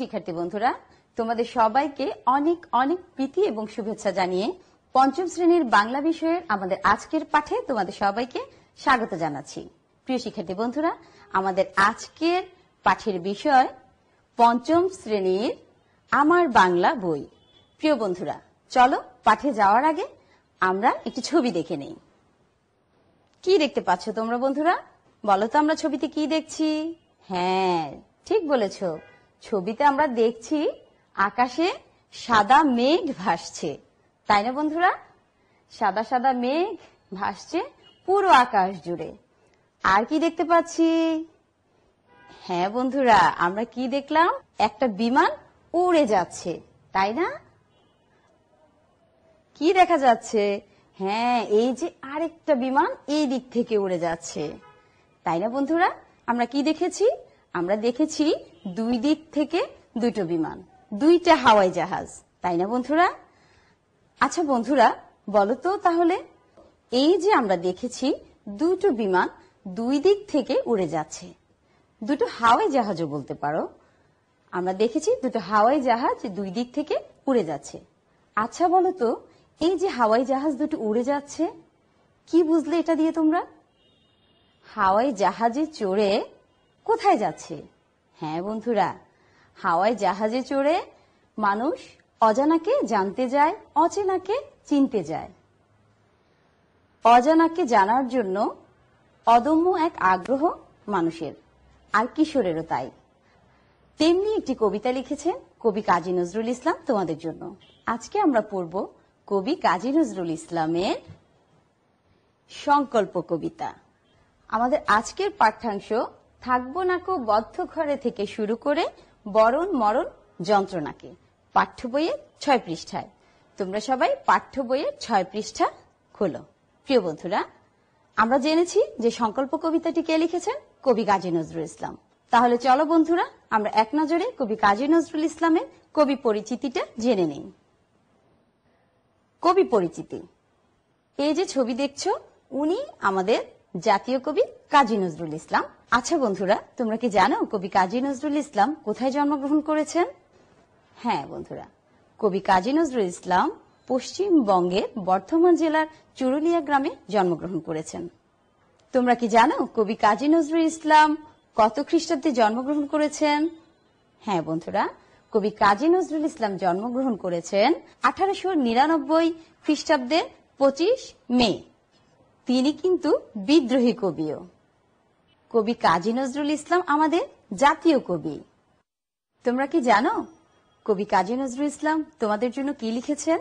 শিক্ষার্থী বন্ধুরা তোমাদের সবাইকে অনেক অনেক প্রীতি এবং শুভেচ্ছা জানিয়ে পঞ্চম শ্রেণীর বাংলা বিষয়ের আমাদের আজকের পাঠে তোমাদের সবাইকে স্বাগত জানাচ্ছি প্রিয় শিক্ষার্থী বন্ধুরা আমাদের আজকের পাঠের বিষয় পঞ্চম শ্রেণীর আমার বাংলা বই প্রিয় বন্ধুরা চলো পাঠে যাওয়ার আগে আমরা একটি ছবি দেখে নেই কি দেখতে পাচ্ছ তোমরা বন্ধুরা বলো তো আমরা ছবিতে কি দেখছি হ্যাঁ ঠিক বলেছো ছবিতে আমরা দেখছি আকাশে সাদা মেঘ ভাসছে তাই না বন্ধুরা সাদা সাদা মেঘ ভাসছে পুরো আকাশ জুড়ে আর কি দেখতে পাচ্ছি হ্যাঁ বন্ধুরা আমরা কি দেখলাম একটা বিমান উড়ে যাচ্ছে তাই না কি দেখা যাচ্ছে হ্যাঁ এই যে আরেকটা বিমান এই দিক থেকে উড়ে যাচ্ছে তাই না বন্ধুরা আমরা কি দেখেছি আমরা দেখেছি দুই দিক থেকে দুটো বিমান দুইটা হাওয়াই জাহাজ তাই না বন্ধুরা আচ্ছা বন্ধুরা বলতো তাহলে এই যে আমরা দেখেছি দুটো বিমান দুই দিক থেকে উড়ে যাচ্ছে দুটো হাওয়াই জাহাজও বলতে পারো আমরা দেখেছি দুটো হাওয়াই জাহাজ দুই দিক থেকে উড়ে যাচ্ছে আচ্ছা বলতো এই যে হাওয়াই জাহাজ দুটো উড়ে যাচ্ছে কি বুঝলে এটা দিয়ে তোমরা হাওয়াই জাহাজে চড়ে কোথায় যাচ্ছে হ্যাঁ বন্ধুরা হাওয়ায় জাহাজে চড়ে মানুষ অজানাকে জানতে যায় অচেনাকে চিনতে যায় অজানাকে জানার জন্য অদম্য এক আগ্রহ মানুষের আর কিশোরেরও তাই তেমনি একটি কবিতা লিখেছেন কবি কাজী নজরুল ইসলাম তোমাদের জন্য আজকে আমরা পড়ব কবি কাজী নজরুল ইসলামের সংকল্প কবিতা আমাদের আজকের পাঠ্যাংশ থাকবো নাকো বদ্ধ ঘরে থেকে শুরু করে বরণ মরণ যন্ত্রণাকে পাঠ্য বইয়ের ছয় পৃষ্ঠায় তোমরা সবাই পাঠ্য বইয়ের ছয় পৃষ্ঠা খোলো প্রিয় বন্ধুরা আমরা জেনেছি যে সংকল্প কবিতাটি কে লিখেছেন কবি কাজী নজরুল ইসলাম তাহলে চলো বন্ধুরা আমরা এক নজরে কবি কাজী নজরুল ইসলামের কবি পরিচিতিটা জেনে নিই কবি পরিচিতি এই যে ছবি দেখছো উনি আমাদের জাতীয় কবি কাজী নজরুল ইসলাম আচ্ছা বন্ধুরা তোমরা কি জানো কবি কাজী নজরুল ইসলাম কোথায় জন্মগ্রহণ করেছেন হ্যাঁ বন্ধুরা কবি কাজী নজরুল ইসলাম পশ্চিমবঙ্গে বর্ধমান জেলার চুরুলিয়া গ্রামে জন্মগ্রহণ করেছেন তোমরা কি জানো কবি কাজী নজরুল ইসলাম কত খ্রিস্টাব্দে জন্মগ্রহণ করেছেন হ্যাঁ বন্ধুরা কবি কাজী নজরুল ইসলাম জন্মগ্রহণ করেছেন আঠারোশো নিরানব্বই খ্রিস্টাব্দের পঁচিশ মে তিনি কিন্তু বিদ্রোহী কবিও কবি কাজী নজরুল ইসলাম আমাদের জাতীয় কবি তোমরা কি জানো কবি কাজী নজরুল ইসলাম তোমাদের জন্য কি লিখেছেন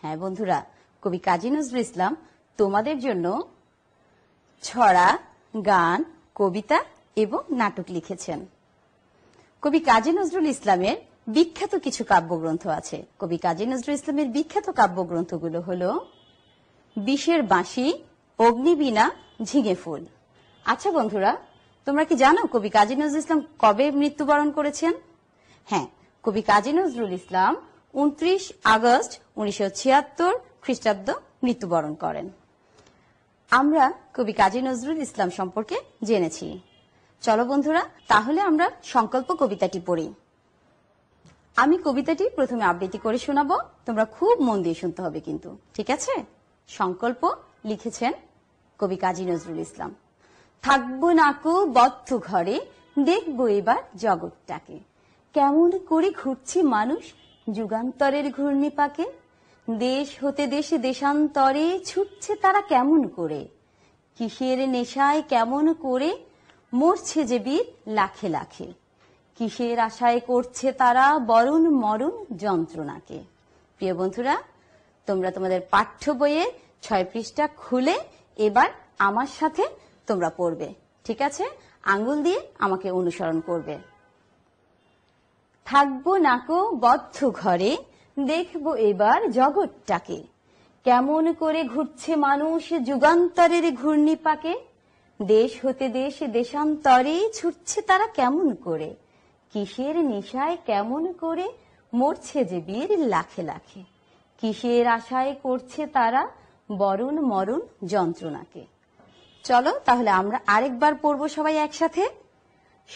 হ্যাঁ বন্ধুরা কবি কাজী নজরুল ইসলাম তোমাদের জন্য ছড়া গান কবিতা এবং নাটক লিখেছেন কবি কাজী নজরুল ইসলামের বিখ্যাত কিছু কাব্যগ্রন্থ আছে কবি কাজী নজরুল ইসলামের বিখ্যাত কাব্যগ্রন্থগুলো হল বিষের বাঁশি অগ্নিবীণা ঝিঙে ফুল আচ্ছা বন্ধুরা তোমরা কি জানো কবি কাজী নজরুল ইসলাম কবে মৃত্যুবরণ করেছেন হ্যাঁ কবি কাজী নজরুল ইসলাম উনত্রিশ আগস্ট উনিশশো ছিয়াত্তর খ্রিস্টাব্দ মৃত্যুবরণ করেন আমরা কবি কাজী নজরুল ইসলাম সম্পর্কে জেনেছি চলো বন্ধুরা তাহলে আমরা সংকল্প কবিতাটি পড়ি আমি কবিতাটি প্রথমে আবৃত্তি করে শোনাবো তোমরা খুব মন দিয়ে শুনতে হবে কিন্তু ঠিক আছে সংকল্প লিখেছেন কবি কাজী নজরুল ইসলাম থাকবো নাকু বদ্ধ ঘরে দেখবো এবার জগৎটাকে কেমন করে ঘুরছে মানুষ যুগান্তরের ঘূর্ণিপাকে দেশ হতে দেশে দেশান্তরে ছুটছে তারা কেমন করে কিসের নেশায় কেমন করে মরছে যে বীর লাখে লাখে কিসের আশায় করছে তারা বরণ মরণ যন্ত্রণাকে প্রিয় বন্ধুরা তোমরা তোমাদের পাঠ্য বইয়ে ছয় পৃষ্ঠা খুলে এবার আমার সাথে তোমরা পড়বে ঠিক আছে আঙ্গুল দিয়ে আমাকে অনুসরণ করবে থাকবো নাকো বদ্ধ ঘরে দেখব এবার জগৎটাকে কেমন করে ঘুরছে মানুষ যুগান্তরের ঘূর্ণি পাকে দেশ হতে দেশ দেশান্তরে ছুটছে তারা কেমন করে কিসের নেশায় কেমন করে মরছে যে বীর লাখে লাখে কিসের আশায় করছে তারা বরণ মরণ যন্ত্রণাকে চলো তাহলে আমরা আরেকবার পড়ব সবাই একসাথে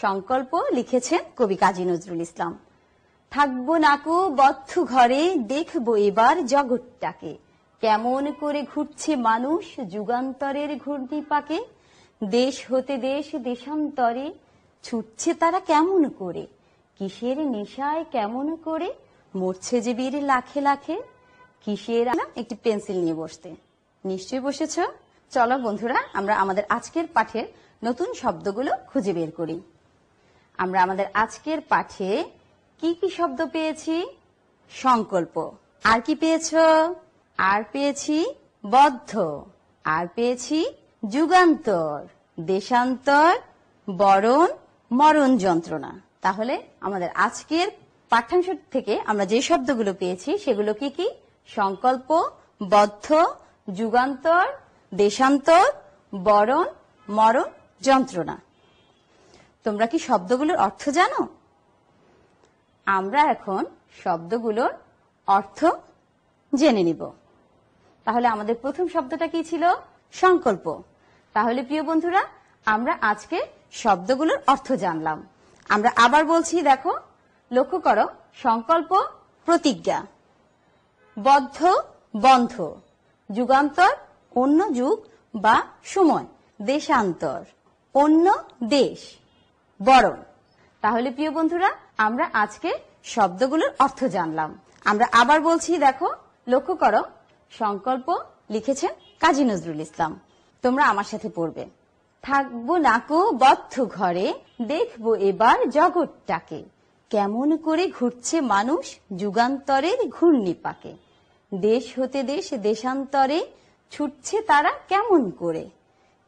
সংকল্প লিখেছেন কবি কাজী নজরুল ইসলাম থাকবো নাকো বত্থ ঘরে দেখবো এবার জগৎটাকে কেমন করে ঘুরছে মানুষ যুগান্তরের ঘূর্ণি পাকে দেশ হতে দেশ দেশান্তরে ছুটছে তারা কেমন করে কিসের নেশায় কেমন করে মরছে যে বীর লাখে লাখে কিসের একটি পেন্সিল নিয়ে বসতে নিশ্চয়ই বসেছ চলো বন্ধুরা আমরা আমাদের আজকের পাঠের নতুন শব্দগুলো খুঁজে বের করি আমরা আমাদের আজকের পাঠে কি কি শব্দ পেয়েছি সংকল্প আর কি পেয়েছ আর পেয়েছি বদ্ধ আর পেয়েছি যুগান্তর দেশান্তর বরণ মরণ যন্ত্রণা তাহলে আমাদের আজকের পাঠ্যাংশ থেকে আমরা যে শব্দগুলো পেয়েছি সেগুলো কি কি সংকল্প বদ্ধ যুগান্তর দেশান্তর বরণ মরণ যন্ত্রণা তোমরা কি শব্দগুলোর অর্থ জানো আমরা এখন শব্দগুলোর অর্থ জেনে নিব তাহলে আমাদের প্রথম শব্দটা কি ছিল সংকল্প তাহলে প্রিয় বন্ধুরা আমরা আজকে শব্দগুলোর অর্থ জানলাম আমরা আবার বলছি দেখো লক্ষ্য করো সংকল্প প্রতিজ্ঞা বদ্ধ বন্ধ যুগান্তর অন্য যুগ বা সময় দেশান্তর অন্য দেশ বরণ তাহলে প্রিয় বন্ধুরা আমরা আজকে শব্দগুলোর অর্থ জানলাম আমরা আবার বলছি দেখো লক্ষ্য করো সংকল্প লিখেছেন কাজী নজরুল ইসলাম তোমরা আমার সাথে পড়বে থাকবো নাকো বদ্ধ ঘরে দেখবো এবার জগৎটাকে কেমন করে ঘুরছে মানুষ যুগান্তরের ঘূর্ণিপাকে দেশ হতে দেশ দেশান্তরে ছুটছে তারা কেমন করে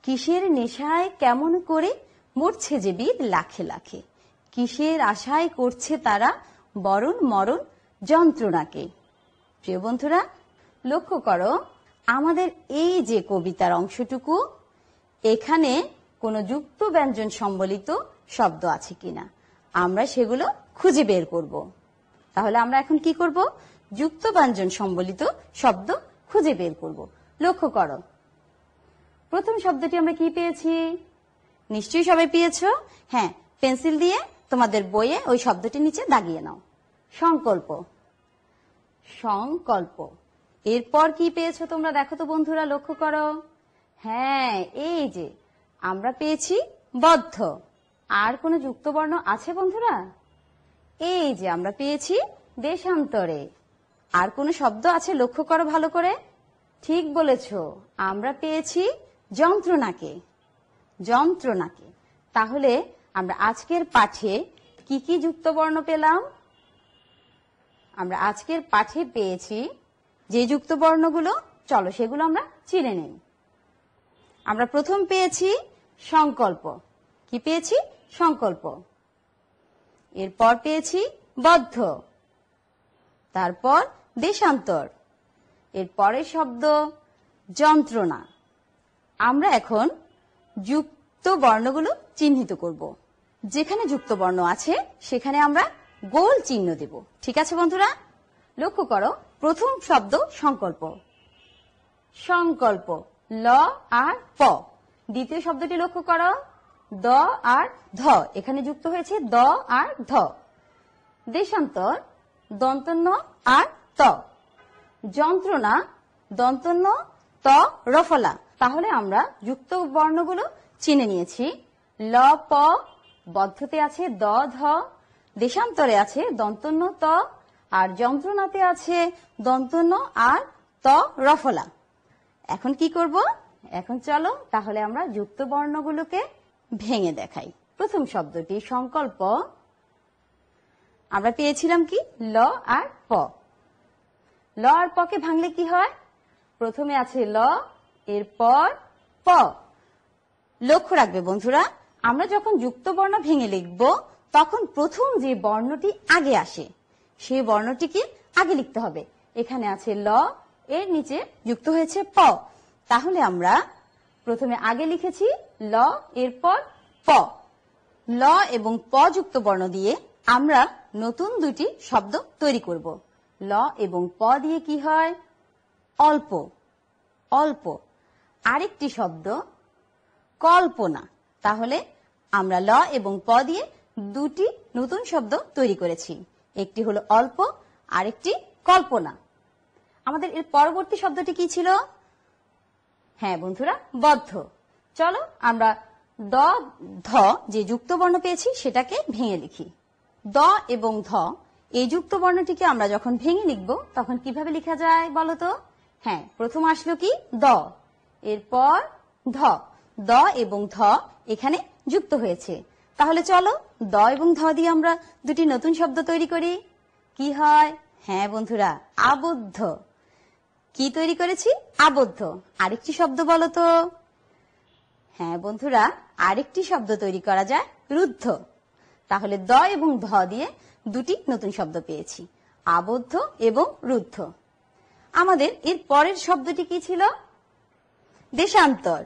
কিসের নেশায় কেমন করে মরছে যে বীর লাখে লাখে কিসের আশায় করছে তারা বরণ মরণ যন্ত্রণাকে প্রিয় বন্ধুরা লক্ষ্য করো আমাদের এই যে কবিতার অংশটুকু এখানে কোনো যুক্ত ব্যঞ্জন সম্বলিত শব্দ আছে কিনা আমরা সেগুলো খুঁজে বের করব তাহলে আমরা এখন কি করব যুক্ত ব্যঞ্জন সম্বলিত শব্দ খুঁজে বের করব লক্ষ্য করো প্রথম শব্দটি আমরা কি পেয়েছি নিশ্চয়ই সবাই পেয়েছ হ্যাঁ পেন্সিল দিয়ে তোমাদের বইয়ে ওই শব্দটি নিচে দাগিয়ে নাও সংকল্প সংকল্প এরপর কি পেয়েছো তোমরা দেখো তো বন্ধুরা লক্ষ্য করো হ্যাঁ এই যে আমরা পেয়েছি বদ্ধ আর কোন যুক্তবর্ণ আছে বন্ধুরা এই যে আমরা পেয়েছি দেশান্তরে আর কোন শব্দ আছে লক্ষ্য করো ভালো করে ঠিক বলেছ আমরা পেয়েছি যন্ত্রণাকে যন্ত্রণাকে তাহলে আমরা আজকের পাঠে কি কি যুক্তবর্ণ পেলাম আমরা আজকের পাঠে পেয়েছি যে যুক্তবর্ণগুলো চলো সেগুলো আমরা চিনে নেই আমরা প্রথম পেয়েছি সংকল্প কি পেয়েছি সংকল্প এরপর পেয়েছি বদ্ধ তারপর দেশান্তর এর পরের শব্দ যন্ত্রণা আমরা এখন যুক্ত বর্ণগুলো চিহ্নিত করব যেখানে যুক্ত বর্ণ আছে সেখানে আমরা গোল চিহ্ন দেব ঠিক আছে বন্ধুরা লক্ষ্য করো প্রথম শব্দ সংকল্প সংকল্প ল আর প দ্বিতীয় শব্দটি লক্ষ্য করো দ আর ধ এখানে যুক্ত হয়েছে দ আর ধ দেশান্তর দন্তন্য আর ত যন্ত্রণা দন্তন্য ত রফলা তাহলে আমরা যুক্ত বর্ণগুলো চিনে নিয়েছি ল প বদ্ধতে আছে দ ধ দেশান্তরে আছে দন্তন্য ত আর যন্ত্রণাতে আছে দন্তন্য আর ত রফলা এখন কি করব এখন চলো তাহলে আমরা যুক্ত বর্ণগুলোকে ভেঙে দেখাই প্রথম শব্দটি সংকল্প আমরা পেয়েছিলাম কি ল আর প ল আর পকে ভাঙলে কি হয় প্রথমে আছে ল এরপর প লক্ষ্য রাখবে বন্ধুরা আমরা যখন যুক্ত বর্ণ ভেঙে লিখব তখন প্রথম যে বর্ণটি আগে আসে সেই বর্ণটিকে আগে লিখতে হবে এখানে আছে ল এর নিচে যুক্ত হয়েছে প তাহলে আমরা প্রথমে আগে লিখেছি ল এরপর প ল এবং প যুক্ত বর্ণ দিয়ে আমরা নতুন দুটি শব্দ তৈরি করব ল এবং প দিয়ে কি হয় অল্প অল্প আরেকটি শব্দ কল্পনা তাহলে আমরা ল এবং প দিয়ে দুটি নতুন শব্দ তৈরি করেছি একটি হলো অল্প আরেকটি কল্পনা আমাদের এর পরবর্তী শব্দটি কি ছিল হ্যাঁ বন্ধুরা বদ্ধ চলো আমরা দ ধ যে যুক্ত বর্ণ পেয়েছি সেটাকে ভেঙে লিখি দ এবং ধ এই যুক্ত বর্ণটিকে আমরা যখন ভেঙে লিখব তখন কিভাবে লেখা যায় বলতো হ্যাঁ প্রথম আসলো কি দ এরপর ধ দ এবং ধ এখানে যুক্ত হয়েছে তাহলে চলো দ এবং ধ দিয়ে আমরা দুটি নতুন শব্দ তৈরি করি কি হয় হ্যাঁ বন্ধুরা আবদ্ধ কি তৈরি করেছি আবদ্ধ আরেকটি শব্দ বলো তো হ্যাঁ বন্ধুরা আরেকটি শব্দ তৈরি করা যায় রুদ্ধ তাহলে দ এবং ধ দিয়ে দুটি নতুন শব্দ পেয়েছি আবদ্ধ এবং রুদ্ধ আমাদের এর পরের শব্দটি কি ছিল দেশান্তর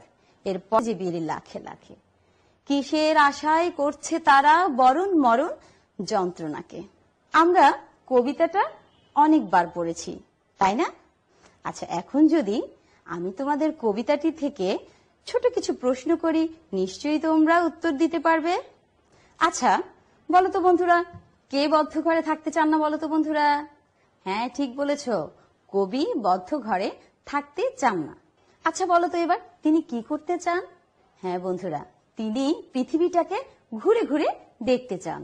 এর যে বেরি লাখে লাখে কিসের আশায় করছে তারা বরণ মরণ যন্ত্রণাকে আমরা কবিতাটা অনেকবার পড়েছি তাই না আচ্ছা এখন যদি আমি তোমাদের কবিতাটি থেকে ছোট কিছু প্রশ্ন করি নিশ্চয়ই তোমরা উত্তর দিতে পারবে আচ্ছা বলো তো বন্ধুরা কে বদ্ধ ঘরে থাকতে চান না বলো তো বন্ধুরা হ্যাঁ ঠিক বলেছ কবি বদ্ধ ঘরে থাকতে চান না আচ্ছা বলো তো এবার তিনি কি করতে চান হ্যাঁ বন্ধুরা তিনি পৃথিবীটাকে ঘুরে ঘুরে দেখতে চান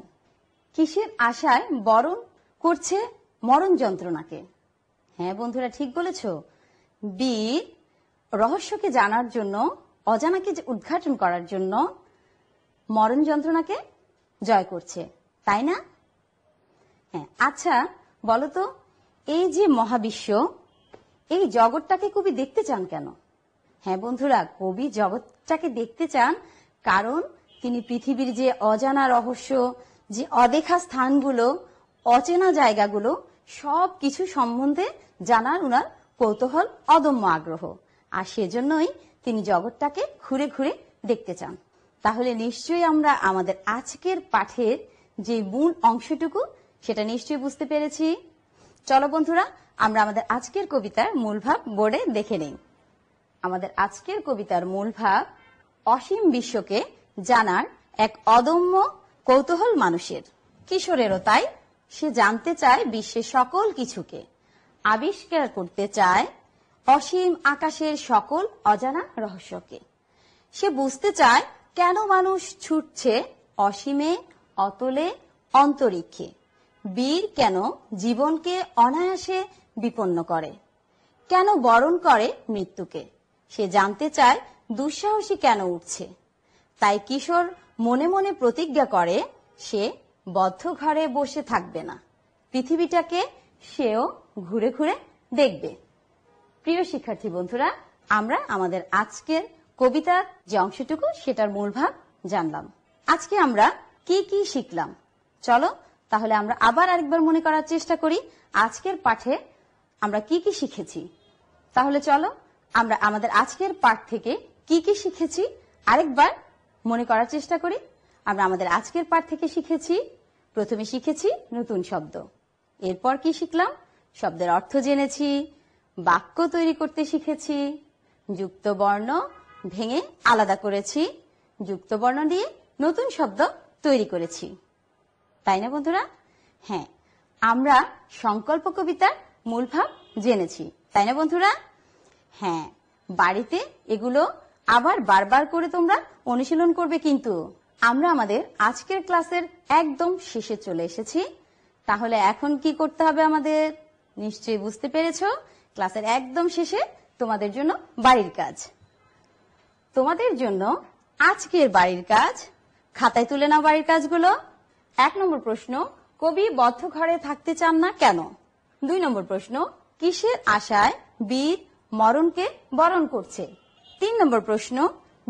কিসের আশায় বরণ করছে মরণ যন্ত্রণাকে হ্যাঁ বন্ধুরা ঠিক বলেছ বীর রহস্যকে জানার জন্য অজানাকে উদ্ঘাটন করার জন্য মরণ যন্ত্রণাকে জয় করছে তাই না হ্যাঁ আচ্ছা বলো তো এই যে মহাবিশ্ব এই জগৎটাকে কবি দেখতে চান কেন হ্যাঁ বন্ধুরা কবি জগৎটাকে দেখতে চান কারণ তিনি পৃথিবীর যে অজানা রহস্য যে অদেখা স্থানগুলো অচেনা জায়গাগুলো সব কিছু সম্বন্ধে জানার উনার কৌতূহল অদম্য আগ্রহ আর সেজন্যই তিনি জগৎটাকে ঘুরে ঘুরে দেখতে চান তাহলে নিশ্চয়ই আমরা আমাদের আজকের পাঠের যে মূল অংশটুকু সেটা নিশ্চয়ই বুঝতে পেরেছি চলো বন্ধুরা আমরা আমাদের আজকের কবিতার মূল ভাব বোর্ডে দেখে নিই আমাদের আজকের কবিতার মূল ভাব অসীম বিশ্বকে জানার এক অদম্য কৌতূহল মানুষের কিশোরেরও তাই সে জানতে চায় বিশ্বের সকল কিছুকে আবিষ্কার করতে চায় অসীম আকাশের সকল অজানা রহস্যকে সে বুঝতে চায় কেন মানুষ ছুটছে অসীমে অতলে অন্তরীক্ষে বীর কেন জীবনকে অনায়াসে বিপন্ন করে কেন বরণ করে মৃত্যুকে সে জানতে চায় দুঃসাহসী কেন উঠছে তাই কিশোর মনে মনে প্রতিজ্ঞা করে সে বদ্ধ ঘরে বসে থাকবে না পৃথিবীটাকে সেও ঘুরে ঘুরে দেখবে প্রিয় শিক্ষার্থী বন্ধুরা আমরা আমাদের আজকের কবিতার যে অংশটুকু সেটার মূল ভাব জানলাম আজকে আমরা কি কি শিখলাম চলো তাহলে আমরা আবার আরেকবার মনে করার চেষ্টা করি আজকের পাঠে আমরা কি কি শিখেছি তাহলে চলো আমরা আমাদের আজকের পাঠ থেকে কি কি শিখেছি আরেকবার মনে করার চেষ্টা করি আমরা আমাদের আজকের পাঠ থেকে শিখেছি প্রথমে শিখেছি নতুন শব্দ এরপর কি শিখলাম শব্দের অর্থ জেনেছি বাক্য তৈরি করতে শিখেছি যুক্ত বর্ণ ভেঙে আলাদা করেছি যুক্ত বর্ণ দিয়ে নতুন শব্দ তৈরি করেছি তাই না বন্ধুরা হ্যাঁ আমরা সংকল্প কবিতার মূল ভাব জেনেছি তাই না বন্ধুরা হ্যাঁ বাড়িতে এগুলো আবার বারবার করে তোমরা অনুশীলন করবে কিন্তু আমরা আমাদের আজকের ক্লাসের একদম শেষে চলে এসেছি তাহলে এখন কি করতে হবে আমাদের নিশ্চয়ই বুঝতে পেরেছ ক্লাসের একদম শেষে তোমাদের জন্য বাড়ির কাজ তোমাদের জন্য আজকের বাড়ির কাজ খাতায় তুলে নাও বাড়ির কাজগুলো এক নম্বর প্রশ্ন কবি বদ্ধ ঘরে থাকতে চান না কেন দুই নম্বর প্রশ্ন কিসের আশায় বীর মরণকে বরণ করছে তিন নম্বর প্রশ্ন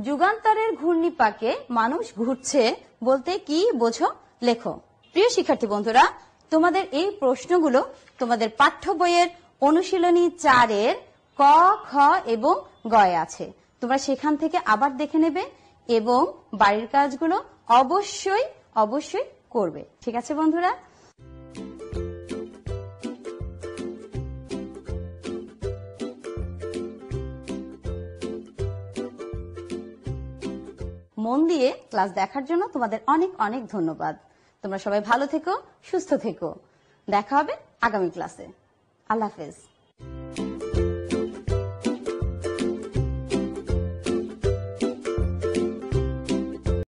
যুগান্তরের ঘূর্ণিপাকে মানুষ ঘুরছে বলতে কি বোঝো লেখো প্রিয় শিক্ষার্থী বন্ধুরা তোমাদের এই প্রশ্নগুলো তোমাদের পাঠ্য বইয়ের অনুশীলনী চারের ক খ এবং গয় আছে তোমরা সেখান থেকে আবার দেখে নেবে এবং বাড়ির কাজগুলো অবশ্যই অবশ্যই করবে ঠিক আছে বন্ধুরা মন দিয়ে ক্লাস দেখার জন্য তোমাদের অনেক অনেক ধন্যবাদ তোমরা সবাই ভালো থেকো সুস্থ থেকো দেখা হবে আগামী ক্লাসে আল্লাহ হাফেজ